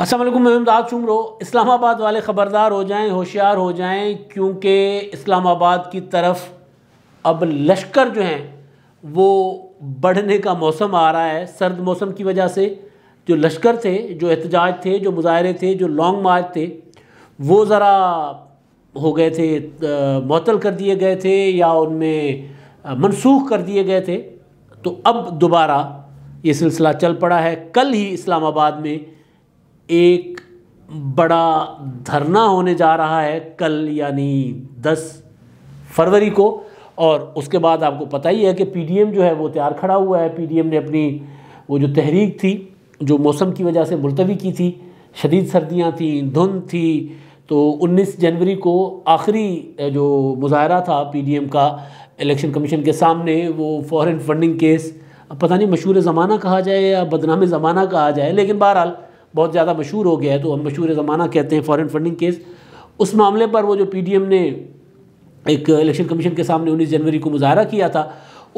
असलम अच्छा, इमदाद सुमरो इस्लामाबाद वाले ख़बरदार हो जाएं होशियार हो जाएं क्योंकि इस्लामाबाद की तरफ अब लश्कर जो हैं वो बढ़ने का मौसम आ रहा है सर्द मौसम की वजह से जो लश्कर थे जो एहतजाज थे जो मुजाहरे थे जो लॉन्ग मार्च थे वो ज़रा हो गए थे मअतल कर दिए गए थे या उनमें मनसूख कर दिए गए थे तो अब दोबारा ये सिलसिला चल पड़ा है कल ही इस्लामाबाद में एक बड़ा धरना होने जा रहा है कल यानी 10 फरवरी को और उसके बाद आपको पता ही है कि पीडीएम जो है वो तैयार खड़ा हुआ है पीडीएम ने अपनी वो जो तहरीक थी जो मौसम की वजह से मुलतवी की थी शदीद सर्दियाँ थी धुंध थी तो 19 जनवरी को आखिरी जो मुजाहरा था पीडीएम का इलेक्शन कमीशन के सामने वो फॉरेन फंडिंग केस पता नहीं मशहूर ज़माना कहा जाए या बदनाम ज़माना कहा जाए लेकिन बहरहाल बहुत ज़्यादा मशहूर हो गया है तो हम मशहूर ज़माना कहते हैं फॉरेन फंडिंग केस उस मामले पर वो जो पी ने एक इलेक्शन कमीशन के सामने उन्नीस जनवरी को मुजाहरा किया था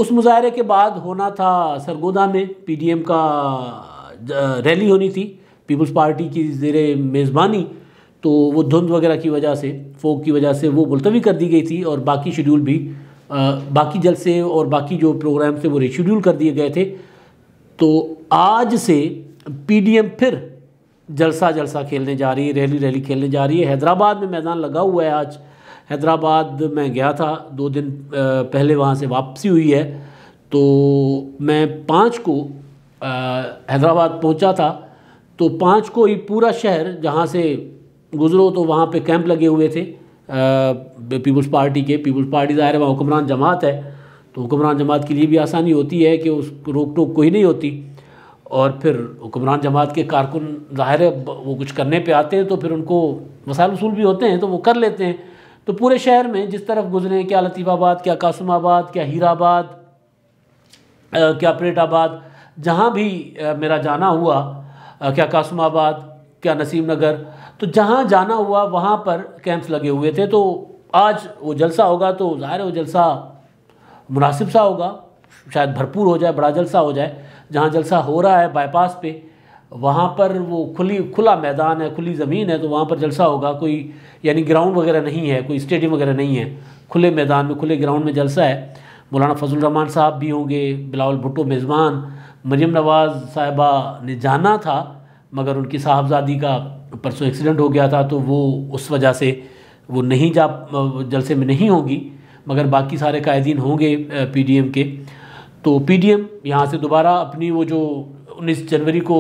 उस मुजाहरे के बाद होना था सरगोदा में पीडीएम का रैली होनी थी पीपल्स पार्टी की जेर मेज़बानी तो वो धुंध वगैरह की वजह से फोक की वजह से वो मुलतवी कर दी गई थी और बाकी शेड्यूल भी आ, बाकी जलसे और बाकी जो प्रोग्राम थे वो रिशेड्यूल कर दिए गए थे तो आज से पीडीएम फिर जलसा जलसा खेलने जा रही है रैली रैली खेलने जा रही है हैदराबाद में मैदान लगा हुआ है आज हैदराबाद में गया था दो दिन पहले वहाँ से वापसी हुई है तो मैं पाँच को हैदराबाद पहुँचा था तो पाँच को ही पूरा शहर जहाँ से गुजरो तो वहाँ पे कैंप लगे हुए थे पीपल्स पार्टी के पीपल्स पार्टी ज़ाहिर है वहाँ हुक्मरान जमात है तो हुक्मरान जमात के लिए भी आसानी होती है कि उस रोक टोक कोई नहीं होती और फिर हुक्मरान जमात के कारकुन ज़ाहिर है वो कुछ करने पे आते हैं तो फिर उनको मसाइल वसूल भी होते हैं तो वो कर लेते हैं तो पूरे शहर में जिस तरफ गुजरे क्या लतीफ़ाबाद क्या आबाद क्या हीराबाद क्या परेटाबाद जहाँ भी मेरा जाना हुआ क्या क्या कासमाबाद क्या नसीम नगर तो जहाँ जाना हुआ वहाँ पर कैंप्स लगे हुए थे तो आज वो जलसा होगा तो ज़ाहिर है वो जलसा मुनासिब सा होगा शायद भरपूर हो जाए बड़ा जलसा हो जाए जहाँ जलसा हो रहा है बाईपास पे वहाँ पर वो खुली खुला मैदान है खुली ज़मीन है तो वहाँ पर जलसा होगा कोई यानी ग्राउंड वगैरह नहीं है कोई स्टेडियम वगैरह नहीं है खुले मैदान में खुले ग्राउंड में जलसा है मौलाना फजल रहमान साहब भी होंगे बिलावल भुट्टो मेज़बान मरियम नवाज़ साहिबा ने जाना था मगर उनकी साहबजादी का परसों एक्सीडेंट हो गया था तो वो उस वजह से वो नहीं जा जलसे में नहीं होगी मगर बाकी सारे कायदीन होंगे पीडीएम के तो पीडीएम यहाँ से दोबारा अपनी वो जो 19 जनवरी को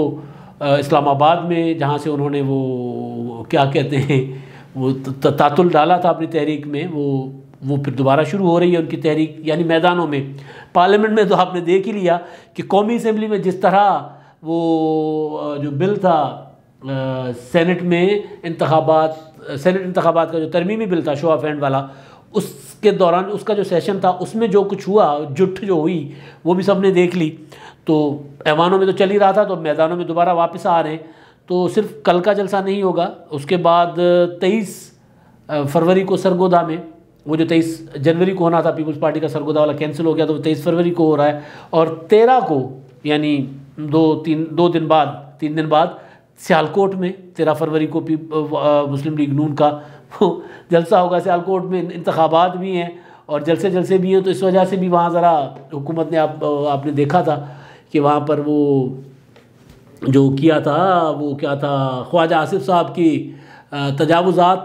इस्लामाबाद में जहाँ से उन्होंने वो क्या कहते हैं वो तातुल डाला था अपनी तहरीक में वो वो फिर दोबारा शुरू हो रही है उनकी तहरीक यानी मैदानों में पार्लियामेंट में तो आपने देख ही लिया कि कौमी असम्बली में जिस तरह वो जो बिल था सेनेट में इंतबात सेनेट इंतबात का जो तरमीमी बिल था शो ऑफ एंड वाला उसके दौरान उसका जो सेशन था उसमें जो कुछ हुआ जुट जो हुई वो भी सब ने देख ली तो ऐवानों में तो चल ही रहा था तो मैदानों में दोबारा वापस आ रहे हैं तो सिर्फ कल का जलसा नहीं होगा उसके बाद तेईस फरवरी को सरगोदा में वो जो तेईस जनवरी को होना था पीपल्स पार्टी का सरगोदा वाला कैंसिल हो गया तो तेईस फरवरी को हो रहा है और तेरह को यानी दो तीन दो दिन बाद तीन दिन बाद सियालकोट में तेरह फरवरी को मुस्लिम लीग नून का जलसा होगा सियालकोट में इंतबात भी हैं और जलसे जलसे भी हैं तो इस वजह से भी वहाँ ज़रा हुकूमत ने आप आपने देखा था कि वहाँ पर वो जो किया था वो क्या था ख्वाजा आसिफ साहब की तजावज़ात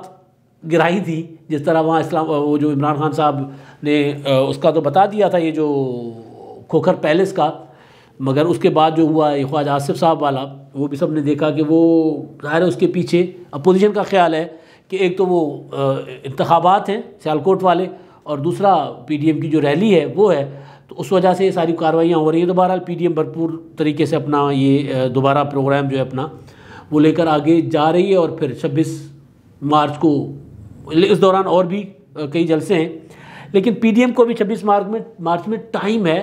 गिराई थी जिस तरह वहाँ इस्लाम वो जो इमरान खान साहब ने उसका तो बता दिया था ये जो खोखर पैलेस का मगर उसके बाद जो हुआ ख्वाजा आसिफ साहब वाला वो भी सब ने देखा कि वो ज़ाहिर उसके पीछे अपोजिशन का ख्याल है कि एक तो वो इंतबात हैं सियालकोट वाले और दूसरा पीडीएम की जो रैली है वो है तो उस वजह से ये सारी कार्रवाइयाँ हो रही हैं तो बहरहाल पी भरपूर तरीके से अपना ये दोबारा प्रोग्राम जो है अपना वो लेकर आगे जा रही है और फिर छब्बीस मार्च को इस दौरान और भी कई जलसे हैं लेकिन पीडीएम को भी छब्बीस मार्च में मार्च में टाइम है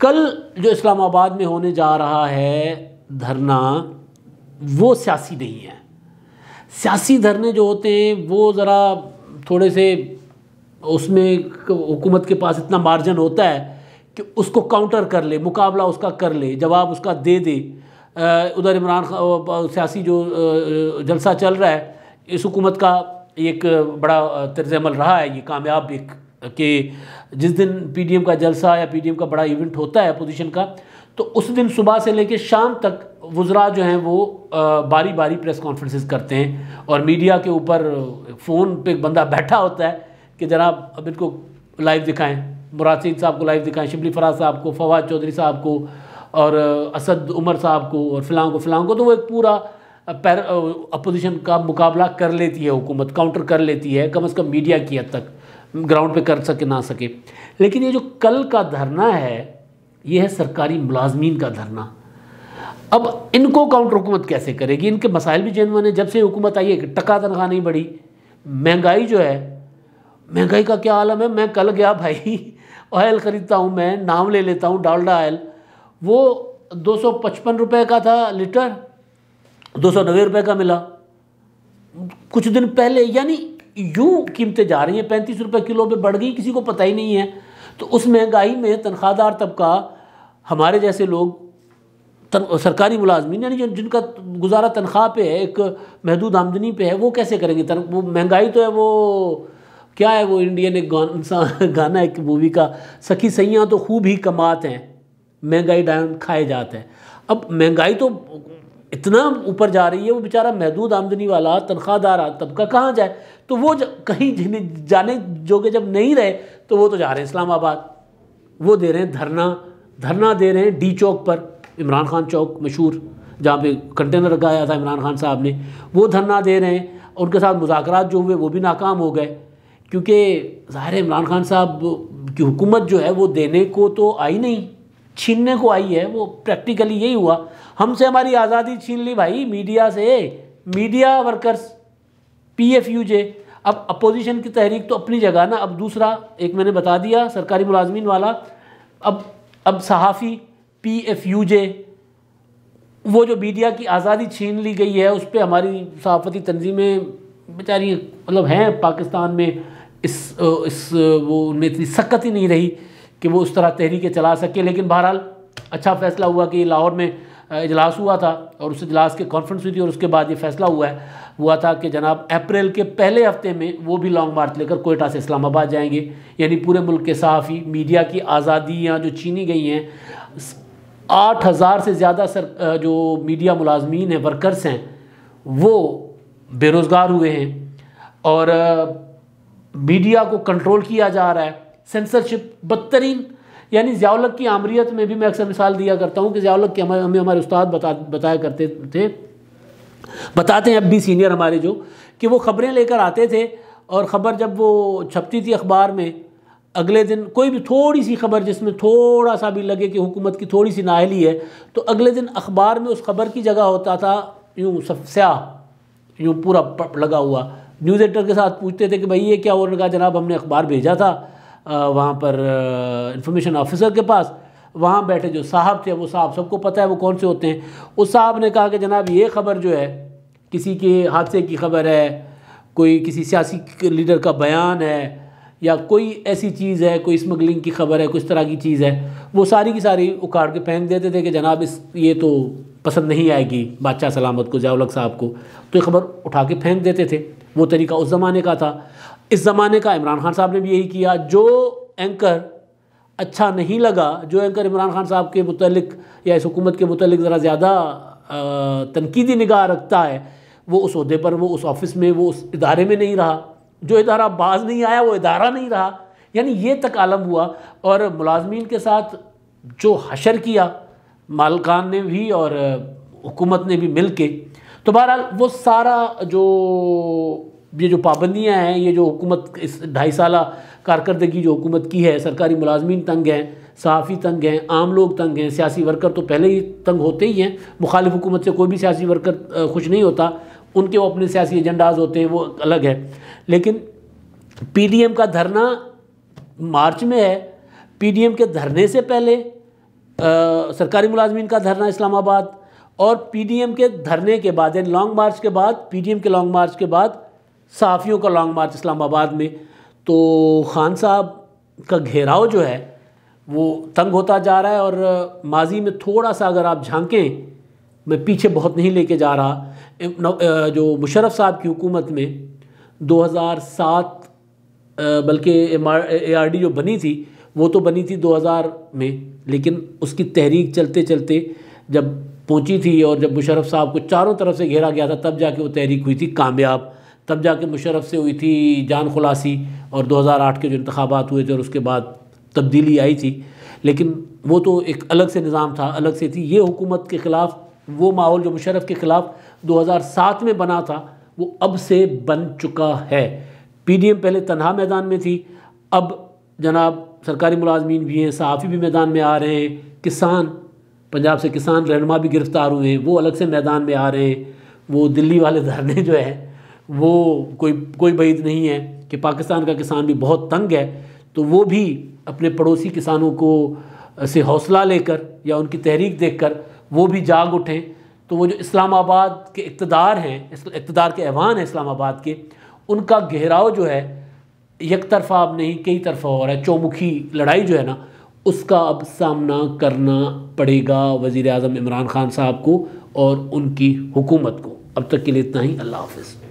कल जो इस्लामाबाद में होने जा रहा है धरना वो सियासी नहीं है सियासी धरने जो होते हैं वो ज़रा थोड़े से उसमें हुकूमत के पास इतना मार्जन होता है कि उसको काउंटर कर ले मुकाबला उसका कर ले जवाब उसका दे दे उधर इमरान सियासी जो जलसा चल रहा है इस हुकूमत का एक बड़ा तर्जमल रहा है ये कामयाब एक कि जिस दिन पीडीएम का जलसा या पीडीएम का बड़ा इवेंट होता है अपोजिशन का तो उस दिन सुबह से लेकर शाम तक वज़रा जो हैं वो बारी बारी प्रेस कॉन्फ्रेंसेस करते हैं और मीडिया के ऊपर फ़ोन पे बंदा बैठा होता है कि जनाब अब इनको लाइव दिखाएं मुरासिद साहब को लाइव दिखाएं शिबली फराज साहब को फवाद चौधरी साहब को और असद उमर साहब को और फिलहाल को फिलहाल को तो वो एक पूरा पैर अपोजिशन का मुकाबला कर लेती है हुकूमत काउंटर कर लेती है कम अज़ कम मीडिया की हद तक ग्राउंड पर कर सके ना सके लेकिन ये जो कल का धरना है ये है सरकारी मुलाजमीन का धरना अब इनको काउंटर हुकूमत कैसे करेगी इनके मसाइल भी जेनवन है जब से हुकूमत आई है टका तनख्वाह नहीं बढ़ी महंगाई जो है महंगाई का क्या आलम है मैं कल गया भाई ऑयल ख़रीदता हूँ मैं नाम ले लेता हूँ डालडा ऑयल वो दो सौ पचपन रुपये का था लीटर दो सौ नब्बे रुपये का मिला कुछ दिन पहले यानी यूँ कीमतें जा रही हैं पैंतीस रुपये किलो पर बढ़ गई किसी को पता ही नहीं है तो उस महंगाई में तनख्वाहदार तबका हमारे जैसे लोग सरकारी मुलाजमी यानी जिन जिनका गुजारा तनख्वाह पे है एक महदूद आमदनी पे है वो कैसे करेंगे तन, वो महंगाई तो है वो क्या है वो इंडियन एक गान, गाना एक मूवी का सखी सैयाँ तो खूब ही कमाते हैं महंगाई डायन खाए जाते हैं अब महंगाई तो इतना ऊपर जा रही है वो बेचारा महदूद आमदनी वाला तनख्वाहदार तबका कहाँ जाए तो वो ज, कहीं जिन्हें जाने जोगे जब नहीं रहे तो वो तो जा रहे हैं इस्लामाबाद वो दे रहे हैं धरना धरना दे रहे हैं डी चौक पर इमरान खान चौक मशहूर जहाँ पे कंटेनर लगाया था इमरान खान साहब ने वो धरना दे रहे हैं उनके साथ मुजाकर जो हुए वो भी नाकाम हो गए क्योंकि ज़ाहिर इमरान खान साहब की हुकूमत जो है वो देने को तो आई नहीं छीनने को आई है वो प्रैक्टिकली यही हुआ हमसे हमारी आज़ादी छीन ली भाई मीडिया से media workers P F U J अब अपोजिशन की तहरीक तो अपनी जगह ना अब दूसरा एक मैंने बता दिया सरकारी मुलाजमीन वाला अब अब सहाफ़ी पी एफ यू जे वो जो मीडिया की आज़ादी छीन ली गई है उस पर हमारी सहाफ़ती तनजीमें बेचारी मतलब हैं पाकिस्तान में इस इस वो उनमें इतनी सख्त ही नहीं रही कि वो उस तरह तहरीकें चला सके लेकिन बहरहाल अच्छा फ़ैसला हुआ कि लाहौर में इजलास हुआ था और उस इजलास के कॉन्फ्रेंस हुई थी और उसके बाद ये फैसला हुआ है हुआ था कि जनाब अप्रैल के पहले हफ्ते में वो भी लॉन्ग मार्च लेकर कोयटा से इस्लामाबाद जाएंगे यानी पूरे मुल्क के सहाफ़ी मीडिया की आज़ादियाँ जो छीनी गई हैं आठ हज़ार से ज़्यादा सर जो मीडिया मुलाजमीन हैं वर्कर्स हैं वो बेरोज़गार हुए हैं और मीडिया को कंट्रोल किया जा रहा है सेंसरशिप बदतरीन यानी जयालग की आमरीत में भी मैं अक्सर मिसाल दिया करता हूँ कि ज़ियालक के हमें हमें हमारे उस्ताद बता बताया करते थे बताते हैं अब भी सीनियर हमारे जो कि वो ख़बरें लेकर आते थे और ख़बर जब वो छपती थी अखबार में अगले दिन कोई भी थोड़ी सी खबर जिसमें थोड़ा सा भी लगे कि हुकूमत की थोड़ी सी नाहली है तो अगले दिन अखबार में उस खबर की जगह होता था यूँ सब स्याह यूँ पूरा लगा हुआ न्यूज़ एडिटर के साथ पूछते थे कि भाई ये क्या उन्होंने कहा जनाब हमने अखबार भेजा था वहाँ पर इंफॉर्मेशन ऑफिसर के पास वहाँ बैठे जो साहब थे वो साहब सबको पता है वो कौन से होते हैं उस साहब ने कहा कि जनाब ये खबर जो है किसी के हादसे की खबर है कोई किसी सियासी लीडर का बयान है या कोई ऐसी चीज़ है कोई स्मगलिंग की खबर है कुछ तरह की चीज़ है वो सारी की सारी उखाड़ के फेंक देते थे कि जनाब इस ये तो पसंद नहीं आएगी बादशाह सलामत को जयालक साहब को तो ये खबर उठा के फेंक देते थे वो तरीका उस ज़माने का था इस ज़माने का इमरान खान साहब ने भी यही किया जो एंकर अच्छा नहीं लगा जो एंकर इमरान खान साहब के मतलब या इस हुकूमत के मतलब ज़रा ज़्यादा तनकीदी निगाह रखता है वो उस उसदे पर वो उस ऑफिस में वो उस इदारे में नहीं रहा जो इदारा बाज नहीं आया वो इदारा नहीं रहा यानी ये तक आलम हुआ और मुलाजमीन के साथ जो हशर किया मालकान ने भी और हुकूमत ने भी मिल के तो बहरहाल वो सारा जो ये जो पाबंदियाँ हैं ये जो हुकूमत इस ढाई साल कारकर्दगी जो हुकूमत की है सरकारी मुलाजमीन तंग हैं सहाफ़ी तंग हैं आम लोग तंग हैं सियासी वर्कर तो पहले ही तंग होते ही हैं मुखालिफ हुकूमत से कोई भी सियासी वर्कर खुश नहीं होता उनके वो अपने सियासी एजेंडाज होते हैं वो अलग है लेकिन पीडीएम का धरना मार्च में है पीडीएम के धरने से पहले आ, सरकारी मुलाजमीन का धरना इस्लामाबाद और पीडीएम के धरने के बाद यानी लॉन्ग मार्च के बाद पीडीएम के लॉन्ग मार्च के बाद सहाफ़ियों का लॉन्ग मार्च इस्लामाबाद में तो खान साहब का घेराव जो है वो तंग होता जा रहा है और माजी में थोड़ा सा अगर आप झांकें मैं पीछे बहुत नहीं लेके जा रहा जो मुशरफ साहब की हुकूमत में 2007 बल्कि ए आर डी जो बनी थी वो तो बनी थी 2000 में लेकिन उसकी तहरीक चलते चलते जब पहुंची थी और जब मुशरफ साहब को चारों तरफ से घेरा गया था तब जाके वो तहरीक हुई थी कामयाब तब जाके मुशरफ से हुई थी जान खुलासी और 2008 के जो इंतबात हुए थे और उसके बाद तब्दीली आई थी लेकिन वो तो एक अलग से निज़ाम था अलग से थी ये हुकूमत के ख़िलाफ़ वो माहौल जो मुशरफ के ख़िलाफ़ 2007 में बना था वो अब से बन चुका है पीडीएम पहले तनहा मैदान में थी अब जनाब सरकारी मुलाजमीन भी हैं सहाफ़ी भी मैदान में आ रहे हैं किसान पंजाब से किसान रहनमा भी गिरफ़्तार हुए हैं वो अलग से मैदान में आ रहे हैं वो दिल्ली वाले धरने जो हैं वो कोई कोई बैद नहीं है कि पाकिस्तान का किसान भी बहुत तंग है तो वो भी अपने पड़ोसी किसानों को से हौसला लेकर या उनकी तहरीक देखकर वो भी जाग उठें तो वो जो इस्लामाबाद के इकतदार हैं इकतदार के ऐवान हैं इस्लामाबाद के उनका गहराव जो है एक तरफा अब नहीं कई तरफा हो रहा है चौमुखी लड़ाई जो है ना उसका अब सामना करना पड़ेगा वज़ी अजम इमरान ख़ान साहब को और उनकी हुकूमत को अब तक के लिए इतना ही अल्लाह हाफिज़